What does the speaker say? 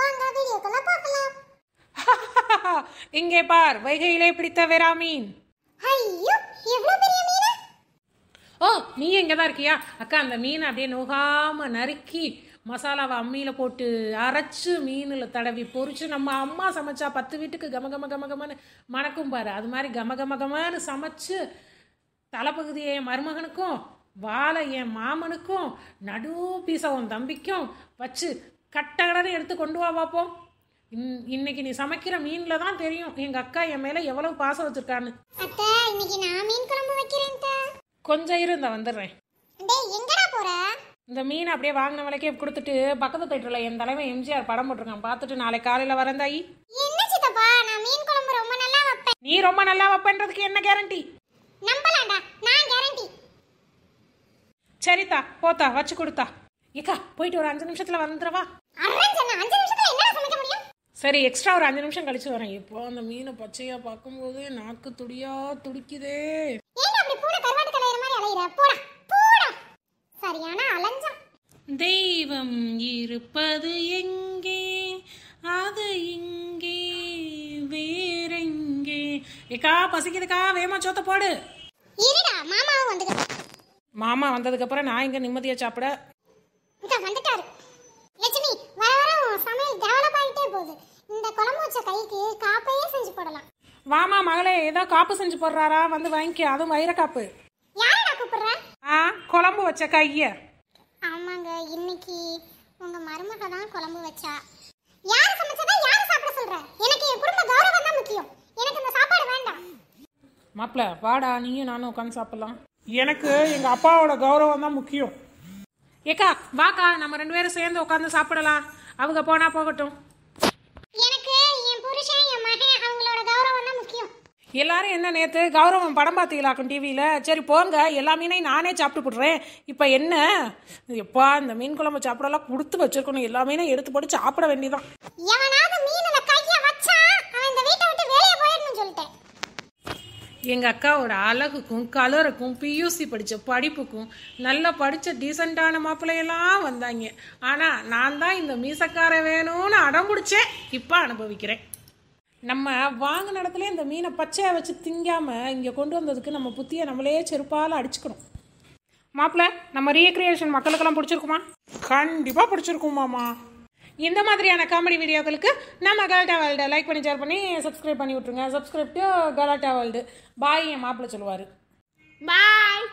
வாங்க வீடியோக்குள்ள பார்க்கலாம் இங்கே பார் வைகையிலே பிடித்த வெரா மீன் ஐயோ பெரிய மீன் ஓ நீ எங்க தான் இருக்கியா அக்கா அந்த மீன் அப்படியே நுகாம நறுக்கி மசாலாவை அம்மியில் போட்டு அரைச்சு மீனில் தடவி பொறிச்சு நம்ம அம்மா சமைச்சா பத்து வீட்டுக்கு கம கம கம மணக்கும் பாரு அது மாதிரி கம கமகமான்னு சமைச்சு தலைப்பகுதியை என் மருமகனுக்கும் வாழை என் மாமனுக்கும் நடு பீசவும் தம்பிக்கும் வச்சு கட்டகடனை எடுத்து கொண்டு வா பார்ப்போம் இன் இன்னைக்கு நீ சமைக்கிற மீனில் தான் தெரியும் எங்கள் அக்கா என் மேலே எவ்வளவு பாசம் வச்சிருக்கான்னு அத்தை இன்னைக்கு நான் கொஞ்சம் இருந்தா வந்துடுறேன் இந்த மீன் அப்படியே வாங்கின விலைக்கே கொடுத்துட்டு பக்கத்து தேட்டர்ல என் தலைவன் எம்ஜிஆர் படம் போட்டிருக்கான் பார்த்துட்டு நாளைக்கு காலையில் வரேன் தாயி நான் ரொம்ப நல்லா நீ ரொம்ப நல்லா வைப்பேன்றதுக்கு என்ன கேரண்டி சரிதா போத்தா வச்சு கொடுத்தா ஏக்கா போயிட்டு ஒரு அஞ்சு நிமிஷத்தில் வந்துடுறவா அஞ்சு நிமிஷத்துல என்ன சமைக்க முடியும் சரி எக்ஸ்ட்ரா ஒரு அஞ்சு நிமிஷம் கழிச்சு வரேன் இப்போ அந்த மீனை பச்சையா பார்க்கும்போது நாக்கு துடியா துடிக்குதே தெய்வம் இருப்பது எங்கே அது இங்கே வேறெங்கே ஏக்கா பசிக்குதுக்கா வேமா சோத்த போடு இருடா மாமாவும் வந்துட்டாரு மாமா வந்ததுக்கு அப்புறம் நான் இங்க நிம்மதியா சாப்பிட வந்துட்டாரு சமையல் டெவலப் ஆகிட்டே போகுது இந்த குழம்பு வச்ச கைக்கு காப்பையே செஞ்சு போடலாம் வாமா மகளே ஏதோ காப்பு செஞ்சு போடுறாரா வந்து வாங்கிக்க அதுவும் வயிற காப்பு யாரடா கூப்பிடுற ஆ குழம்பு வச்ச கைய ஆமாங்க இன்னைக்கு உங்க மருமக தான் குழம்பு வச்சா யார் சமைச்சதா யார் சாப்பிட சொல்ற எனக்கு என் குடும்ப கௌரவம் தான் முக்கியம் எனக்கு இந்த சாப்பாடு வேண்டாம் மாப்பிள வாடா நீயும் நானும் உட்காந்து சாப்பிடலாம் எனக்கு எங்க அப்பாவோட கௌரவம் தான் முக்கியம் ஏக்கா வாக்கா நம்ம ரெண்டு பேரும் சேர்ந்து உட்காந்து சாப்பிடலாம் அவங்க போனா போகட்டும் அவங்களோட முக்கியம் எல்லாரும் என்ன நேற்று கௌரவம் படம் பார்த்தீங்களாக்கும் டிவியில் சரி போங்க எல்லா மீனையும் நானே சாப்பிட்டு போடுறேன் இப்போ என்ன எப்பா இந்த மீன் குழம்பு சாப்பிடலாம் கொடுத்து வச்சிருக்கணும் எல்லா மீனையும் எடுத்து போட்டு சாப்பிட வேண்டியதான் எங்கள் அக்காவோட அழகுக்கும் கலருக்கும் பியூசி படித்த படிப்புக்கும் நல்லா படித்த டீசெண்டான மாப்பிள்ளையெல்லாம் வந்தாங்க ஆனால் நான் தான் இந்த மீசக்கார வேணும்னு அடம் பிடிச்சேன் இப்போ அனுபவிக்கிறேன் நம்ம வாங்கின இடத்துல இந்த மீனை பச்சையை வச்சு திங்காமல் இங்கே கொண்டு வந்ததுக்கு நம்ம புத்தியை நம்மளே செருப்பால் அடிச்சுக்கணும் மாப்பிள்ள நம்ம ரீக்ரியேஷன் மக்களுக்கெல்லாம் பிடிச்சிருக்குமா கண்டிப்பாக பிடிச்சிருக்குமாம்மா இந்த மாதிரியான காமெடி வீடியோக்களுக்கு நம்ம கலாட்டா வேர்ல்டு லைக் பண்ணி ஷேர் பண்ணி சப்ஸ்கிரைப் பண்ணி விட்ருங்க subscribe to Galatta World bye என் மாப்பிள்ளை சொல்லுவார் பாய்